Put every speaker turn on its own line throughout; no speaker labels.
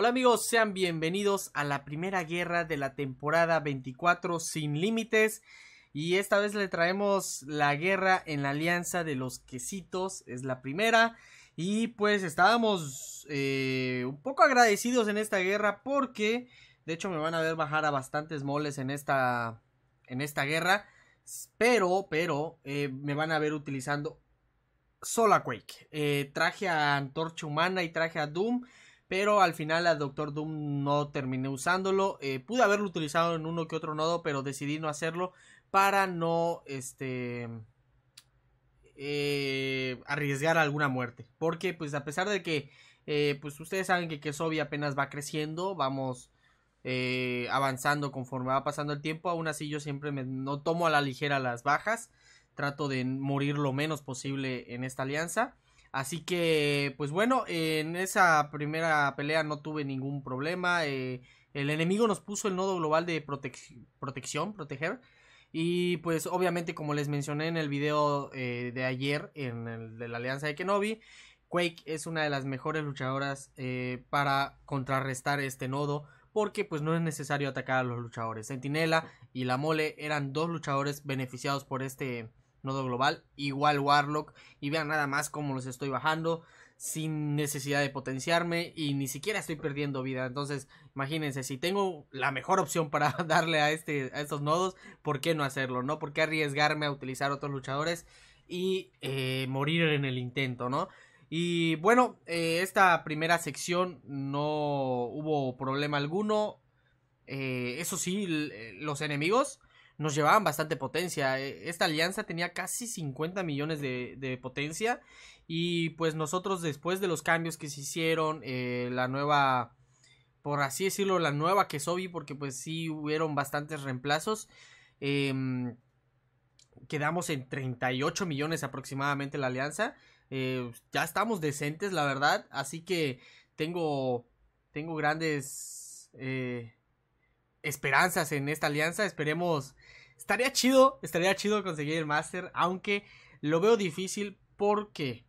Hola amigos, sean bienvenidos a la primera guerra de la temporada 24 sin límites y esta vez le traemos la guerra en la alianza de los quesitos, es la primera y pues estábamos eh, un poco agradecidos en esta guerra porque de hecho me van a ver bajar a bastantes moles en esta, en esta guerra pero, pero eh, me van a ver utilizando Sola Quake, eh, traje a Antorcha Humana y traje a Doom pero al final a Doctor Doom no terminé usándolo. Eh, pude haberlo utilizado en uno que otro nodo, pero decidí no hacerlo para no este, eh, arriesgar alguna muerte. Porque pues a pesar de que eh, pues ustedes saben que Kesobi apenas va creciendo, vamos avanzando conforme va pasando el tiempo, aún así yo siempre me, no tomo a la ligera las bajas, trato de morir lo menos posible en esta alianza. Así que, pues bueno, en esa primera pelea no tuve ningún problema. Eh, el enemigo nos puso el nodo global de protección, proteger. Y pues obviamente como les mencioné en el video eh, de ayer en el de la alianza de Kenobi, Quake es una de las mejores luchadoras eh, para contrarrestar este nodo porque pues no es necesario atacar a los luchadores. Sentinela y la Mole eran dos luchadores beneficiados por este nodo global, igual Warlock, y vean nada más cómo los estoy bajando sin necesidad de potenciarme y ni siquiera estoy perdiendo vida. Entonces, imagínense, si tengo la mejor opción para darle a, este, a estos nodos, ¿por qué no hacerlo? ¿No? ¿Por qué arriesgarme a utilizar otros luchadores y eh, morir en el intento, ¿no? Y bueno, eh, esta primera sección no hubo problema alguno. Eh, eso sí, los enemigos nos llevaban bastante potencia. E, esta alianza tenía casi 50 millones de, potencia y pues nosotros después de los cambios que se hicieron, eh, la nueva, por así decirlo, la nueva Kesobi, porque pues sí hubieron bastantes reemplazos, em, quedamos en 38 millones aproximadamente la alianza. Eh, ya estamos decentes, la verdad, así que tengo, tengo grandes eh, esperanzas en esta alianza. Esperemos Estaría chido, estaría chido conseguir el máster, aunque lo veo difícil porque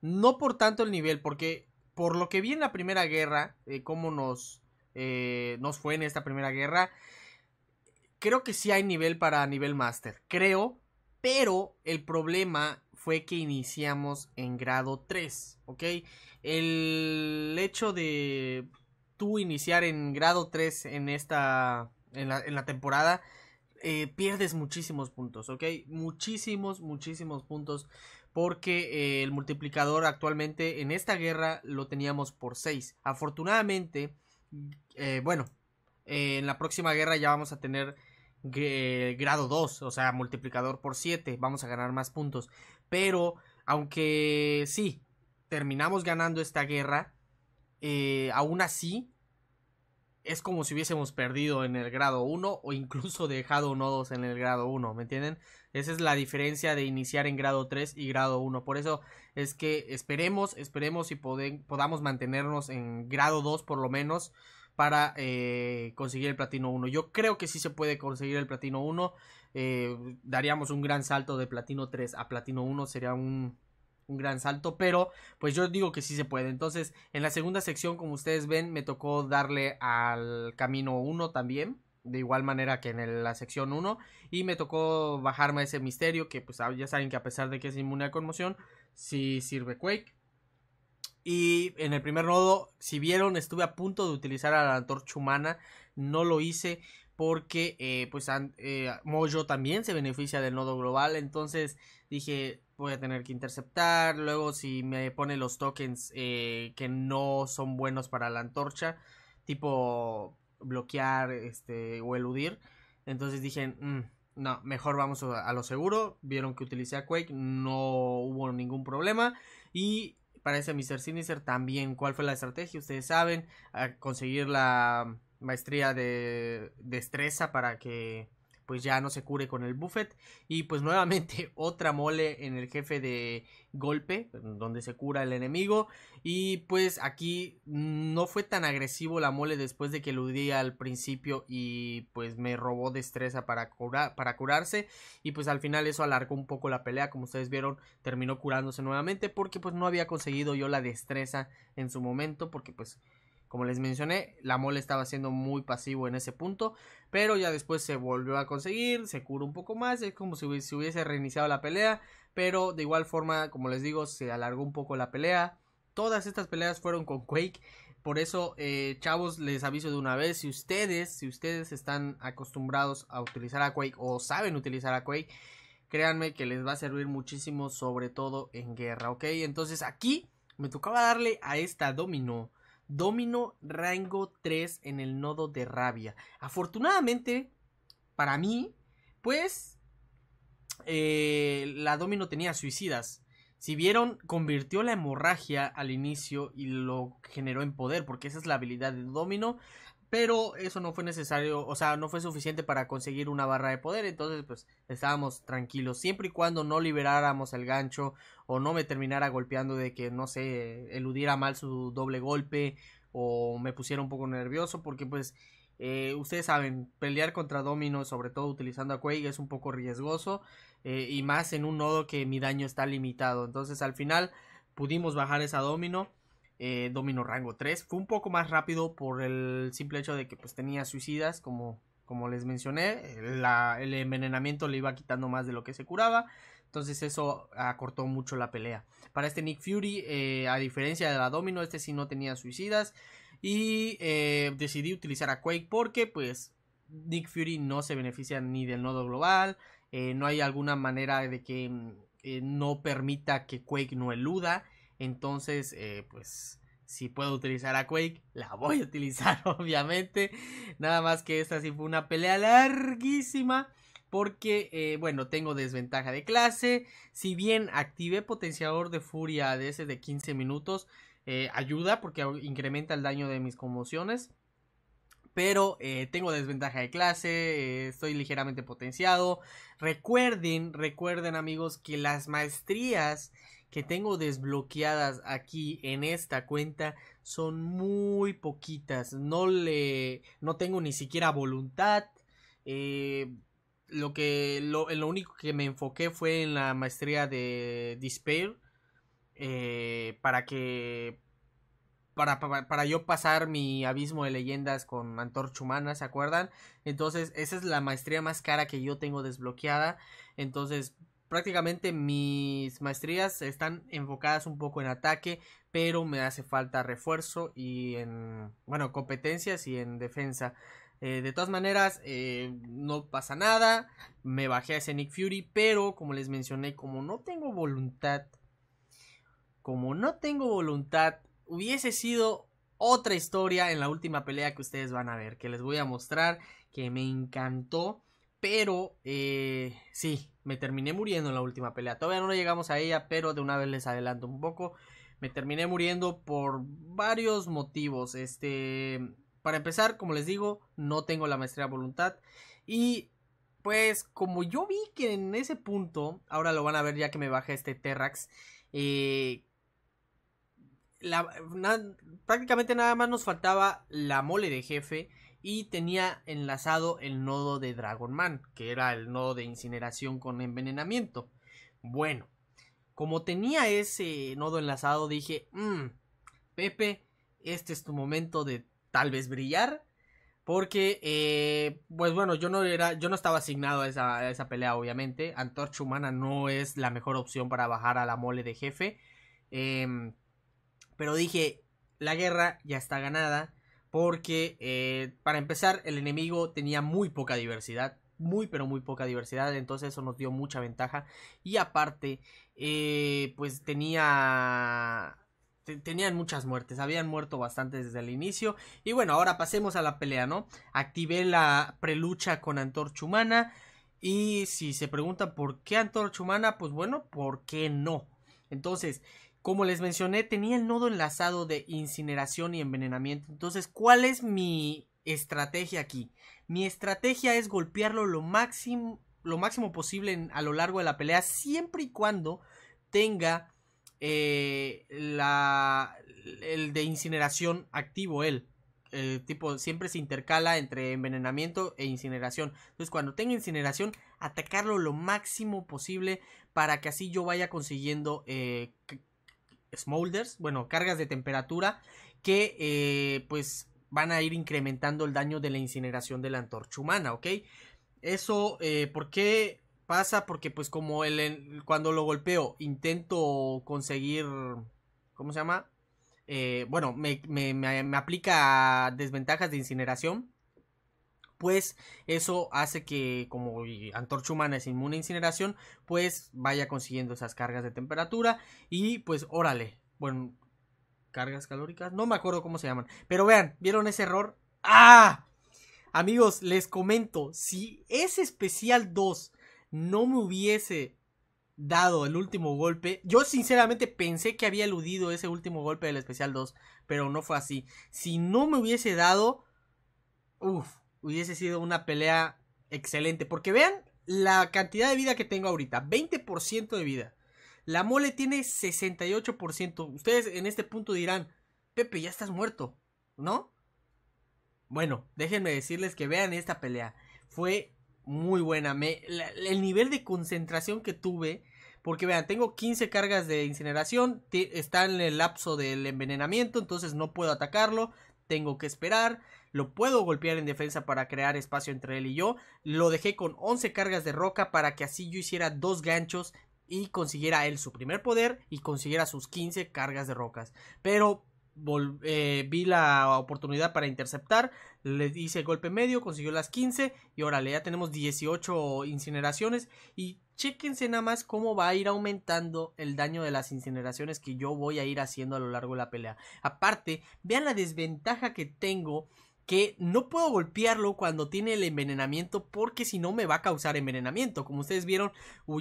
no por tanto el nivel, porque por lo que vi en la primera guerra, de cómo nos, eh, nos fue en esta primera guerra, creo que sí hay nivel para nivel máster, creo, pero el problema fue que iniciamos en grado 3, ¿ok? El hecho de tú iniciar en grado 3 en esta, en la temporada, eh, pierdes muchísimos puntos, ¿ok? Muchísimos, muchísimos puntos. Porque eh, el multiplicador actualmente en esta guerra lo teníamos por 6. Afortunadamente, eh, bueno, en la próxima guerra ya vamos a tener grado 2, o sea, multiplicador por 7. Vamos a ganar más puntos. Pero, aunque sí, terminamos ganando esta guerra, aún así es como si hubiésemos perdido en el grado 1 o incluso dejado nodos en el grado 1, ¿me entienden? Esa es la diferencia de iniciar en grado 3 y grado 1. Por eso es que esperemos, esperemos y podamos mantenernos en grado 2 por lo menos para eh, conseguir el platino 1. Yo creo que sí se puede conseguir el platino 1. Eh, daríamos un gran salto de platino 3 a platino 1. Sería un, un gran salto, pero pues yo digo que sí se puede. Entonces, en la segunda sección, como ustedes ven, me tocó darle al camino 1 también, de igual manera que en la sección 1, y me tocó bajarme ese misterio, que pues ya saben que a pesar de que es inmune a conmoción, sí sirve Quake. Y en el primer nodo, si vieron, estuve a punto de utilizar a la antorcha humana, no lo hice porque eh, pues eh, Mojo también se beneficia del nodo global, entonces dije, voy a tener que interceptar. Luego si me pone los tokens eh, que no son buenos para la antorcha, tipo bloquear este, o eludir. Entonces dije, mm, no, mejor vamos a, lo seguro. Vieron que utilicé a Quake, no hubo ningún problema. Y para ese Mr. Sinister también, ¿cuál fue la estrategia? Ustedes saben, conseguir la maestría de destreza para que pues ya no se cure con el Buffet. Y pues nuevamente otra mole en el jefe de golpe, donde se cura el enemigo. Y pues aquí no fue tan agresivo la mole después de que eludí al principio y pues me robó destreza para, para curarse. Y pues al final eso alargó un poco la pelea, como ustedes vieron, terminó curándose nuevamente porque pues no había conseguido yo la destreza en su momento porque pues como les mencioné, la mole estaba siendo muy pasivo en ese punto, pero ya después se volvió a conseguir, se curó un poco más, es como si hubiese reiniciado la pelea, pero de igual forma, como les digo, se alargó un poco la pelea. Todas estas peleas fueron con Quake, por eso, eh, chavos, les aviso de una vez, si ustedes, si ustedes están acostumbrados a utilizar a Quake o saben utilizar a Quake, créanme que les va a servir muchísimo, sobre todo en guerra, ¿ok? Entonces aquí me tocaba darle a esta dominó Domino rango 3 en el nodo de rabia. Afortunadamente, para mí, pues eh, la Domino tenía suicidas. Si vieron, convirtió la hemorragia al inicio y lo generó en poder, porque esa es la habilidad de Domino pero eso no fue necesario, o sea, no fue suficiente para conseguir una barra de poder, entonces pues estábamos tranquilos, siempre y cuando no liberáramos el gancho o no me terminara golpeando de que, no sé, eludiera mal su doble golpe o me pusiera un poco nervioso, porque pues eh, ustedes saben, pelear contra Domino, sobre todo utilizando a Quake, es un poco riesgoso eh, y más en un nodo que mi daño está limitado, entonces al final pudimos bajar esa Domino. Eh, Domino Rango 3. Fue un poco más rápido por el simple hecho de que pues tenía suicidas, como, como les mencioné. el envenenamiento le iba quitando más de lo que se curaba. Entonces eso acortó mucho la pelea. Para este Nick Fury, eh, a diferencia de la Domino, este sí no tenía suicidas. Y eh, decidí utilizar a Quake porque pues Nick Fury no se beneficia ni del nodo global. no hay alguna manera de que mm, no permita que Quake no eluda. Entonces, eh, pues si puedo utilizar a Quake, la voy a utilizar, obviamente. Nada más que esta sí fue una pelea larguísima. Porque, eh, bueno, tengo desventaja de clase. Si bien activé potenciador de furia de ese de 15 minutos, eh, ayuda porque incrementa el daño de mis conmociones. Pero tengo desventaja de clase, estoy ligeramente potenciado. Recuerden, recuerden amigos que las maestrías que tengo desbloqueadas aquí en esta cuenta son muy poquitas. No le. No tengo ni siquiera voluntad. Eh, lo que. Lo, único que me enfoqué fue en la maestría de Despair. Eh, para que. Para, para, yo pasar mi abismo de leyendas con Antorcha Humana, ¿se acuerdan? Entonces, esa es la maestría más cara que yo tengo desbloqueada. Entonces, prácticamente mis maestrías están enfocadas un poco en ataque, pero me hace falta refuerzo y en, bueno, competencias y en defensa. Eh, de todas maneras, eh, no pasa nada, me bajé a ese Nick Fury, pero como les mencioné, como no tengo voluntad, como no tengo voluntad, hubiese sido otra historia en la última pelea que ustedes van a ver, que les voy a mostrar, que me encantó, pero eh, sí, me terminé muriendo en la última pelea. Todavía no llegamos a ella, pero de una vez les adelanto un poco. Me terminé muriendo por varios motivos. Este, para empezar, como les digo, no tengo la maestría de voluntad. Y pues como yo vi que en ese punto, ahora lo van a ver ya que me baja este Terrax, eh, prácticamente nada más nos faltaba la mole de jefe y tenía enlazado el nodo de Dragon Man... que era el nodo de incineración con envenenamiento. Bueno, como tenía ese nodo enlazado, dije, mm, Pepe, este es tu momento de tal vez brillar. Porque, eh, pues bueno, yo no era, yo no estaba asignado a esa, a esa, pelea, obviamente. Antorcha Humana no es la mejor opción para bajar a la mole de jefe. Em, pero dije, la guerra ya está ganada porque eh, para empezar el enemigo tenía muy poca diversidad, muy pero muy poca diversidad, entonces eso nos dio mucha ventaja y aparte eh, pues tenía... tenían muchas muertes, habían muerto bastantes desde el inicio. Y bueno, ahora pasemos a la pelea, ¿no? Activé la prelucha con Antorcha Humana. Y si se pregunta por qué Antorcha Humana, pues bueno, ¿por qué no? Entonces, como les mencioné, tenía el nodo enlazado de incineración y envenenamiento. Entonces, ¿cuál es mi estrategia aquí? Mi estrategia es golpearlo lo máximo, lo máximo posible a lo largo de la pelea, siempre y cuando tenga eh, el de incineración activo él. El tipo, siempre se intercala entre envenenamiento e incineración. Entonces, cuando tenga incineración, atacarlo lo máximo posible para que así yo vaya consiguiendo eh, smolders, bueno, cargas de temperatura que eh, pues van a ir incrementando el daño de la incineración de la antorcha humana, ¿ok? Eso, eh, ¿por qué pasa? Porque pues como el, cuando lo golpeo intento conseguir, ¿cómo se llama? Eh, bueno, me, me, me aplica desventajas de incineración pues eso hace que como antorcha humana es inmune a incineración, pues vaya consiguiendo esas cargas de temperatura y pues órale, bueno, cargas calóricas, no me acuerdo cómo se llaman, pero vean, ¿vieron ese error? ¡Ah! Amigos, les comento, si ese especial 2 no me hubiese dado el último golpe, yo sinceramente pensé que había eludido ese último golpe del especial 2, pero no fue así. Si no me hubiese dado, uff, hubiese sido una pelea excelente. Porque vean la cantidad de vida que tengo ahorita. 20% de vida. La mole tiene 68%. Ustedes en este punto dirán, Pepe, ya estás muerto, ¿no? Bueno, déjenme decirles que vean esta pelea. Fue muy buena. el nivel de concentración que tuve. Porque vean, tengo 15 cargas de incineración. está en el lapso del envenenamiento. Entonces no puedo atacarlo. Tengo que esperar lo puedo golpear en defensa para crear espacio entre él y yo. Lo dejé con 11 cargas de roca para que así yo hiciera dos ganchos y consiguiera él su primer poder y consiguiera sus 15 cargas de rocas. Pero eh, vi la oportunidad para interceptar, le hice el golpe medio, consiguió las 15 y órale, ya tenemos 18 incineraciones y chequense nada más cómo va a ir aumentando el daño de las incineraciones que yo voy a ir haciendo a lo largo de la pelea. Aparte, vean la desventaja que tengo que no puedo golpearlo cuando tiene el envenenamiento porque si no me va a causar envenenamiento. Como ustedes vieron,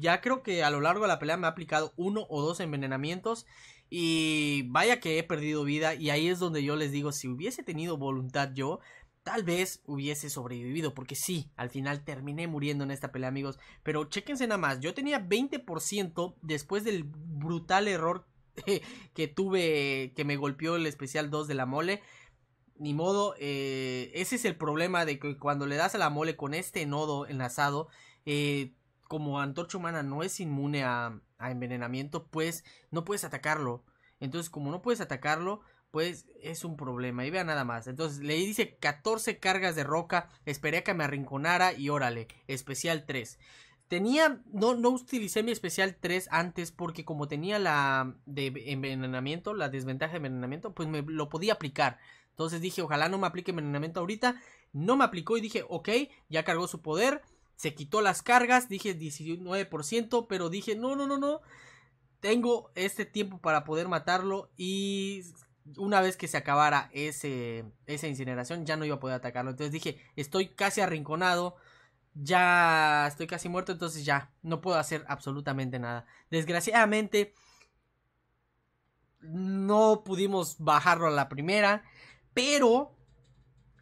ya creo que a lo largo de la pelea me ha aplicado uno o dos envenenamientos y vaya que he perdido vida y ahí es donde yo les digo, si hubiese tenido voluntad yo, tal vez hubiese sobrevivido, porque sí, al final terminé muriendo en esta pelea, amigos. Pero chéquense nada más, yo tenía 20% después del brutal error que tuve, que me golpeó el especial 2 de la mole ni modo, eh, ese es el problema de que cuando le das a la mole con este nodo enlazado, eh, como antorcha humana no es inmune a, envenenamiento, pues no puedes atacarlo. Entonces, como no puedes atacarlo, pues es un problema. Y vea nada más. Entonces, le dice 14 cargas de roca, esperé a que me arrinconara y órale, especial 3. Tenía, no, no utilicé mi especial 3 antes porque como tenía la de envenenamiento, la desventaja de envenenamiento, pues me lo podía aplicar. Entonces dije, ojalá no me aplique envenenamiento ahorita. No me aplicó y dije, ok, ya cargó su poder. Se quitó las cargas, dije 19%, pero dije, no, no, no, no. Tengo este tiempo para poder matarlo y una vez que se acabara ese, esa incineración ya no iba a poder atacarlo. Entonces dije, estoy casi arrinconado, ya estoy casi muerto, entonces ya no puedo hacer absolutamente nada. Desgraciadamente no pudimos bajarlo a la primera. Pero,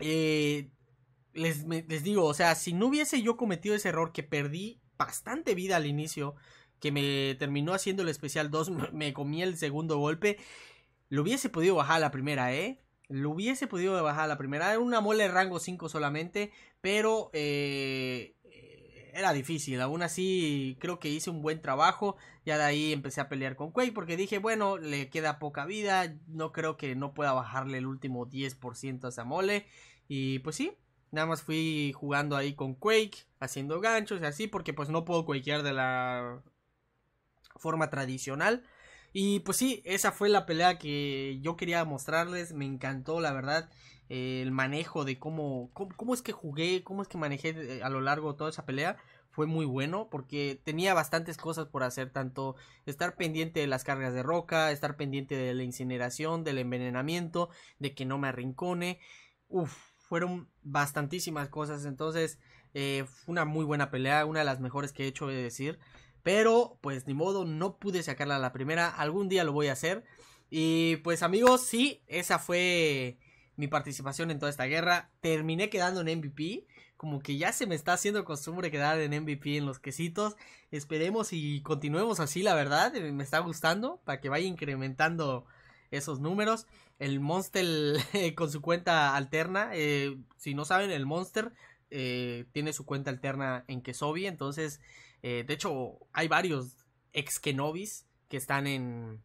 eh, les, digo, o sea, si no hubiese yo cometido ese error que perdí bastante vida al inicio, que me terminó haciendo el especial 2, me, comí el segundo golpe, lo hubiese podido bajar a la primera, ¿eh? Lo hubiese podido bajar la primera. Era una mole de rango 5 solamente, pero eh, era difícil, aún así creo que hice un buen trabajo, ya de ahí empecé a pelear con Quake porque dije, bueno, le queda poca vida, no creo que no pueda bajarle el último 10% a mole y pues sí, nada más fui jugando ahí con Quake, haciendo ganchos y así porque pues no puedo quakear de la forma tradicional. Y pues sí, esa fue la pelea que yo quería mostrarles. Me encantó, la verdad, eh, el manejo de cómo, cómo, es que jugué, cómo es que manejé eh, a lo largo de toda esa pelea fue muy bueno porque tenía bastantes cosas por hacer, tanto estar pendiente de las cargas de roca, estar pendiente de la incineración, del envenenamiento, de que no me arrincone. Uf, fueron bastantísimas cosas, entonces eh, fue una muy buena pelea, una de las mejores que he hecho de decir. Pero pues ni modo, no pude sacarla a la primera. Algún día lo voy a hacer. Y pues amigos, sí, esa fue mi participación en toda esta guerra. Terminé quedando en MVP. Como que ya se me está haciendo costumbre quedar en MVP en los quesitos. Esperemos y continuemos así, la verdad. Eh, me está gustando para que vaya incrementando esos números. El Monster con su cuenta alterna. Eh, si no saben, el Monster eh, tiene su cuenta alterna en Kesobi. Entonces eh, de hecho, hay varios ex Kenobis que están en,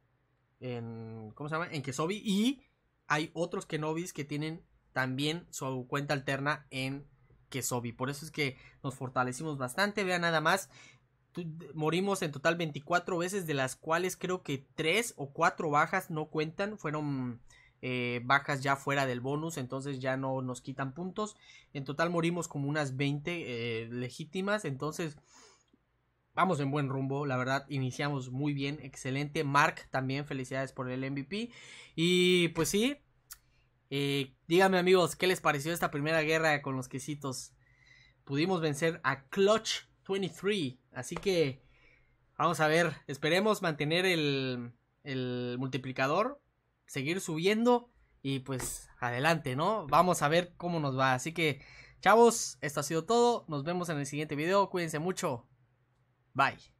en. ¿Cómo se llama? En Kesobi. Y hay otros Kenobis que tienen también su cuenta alterna en Kesobi. Por eso es que nos fortalecimos bastante. Vean nada más. Morimos en total 24 veces, de las cuales creo que 3 o 4 bajas no cuentan. Fueron eh, bajas ya fuera del bonus, entonces ya no nos quitan puntos. En total morimos como unas 20 eh, legítimas. Entonces, vamos en buen rumbo, la verdad, iniciamos muy bien, excelente. Mark, también felicidades por el MVP. Y pues sí, eh, díganme amigos, ¿qué les pareció esta primera guerra con los quesitos? Pudimos vencer a Clutch 23, así que vamos a ver, esperemos mantener el, el multiplicador, seguir subiendo y pues adelante, ¿no? Vamos a ver cómo nos va, así que... Chavos, esto ha sido todo. Nos vemos en el siguiente video. Cuídense mucho. Bye.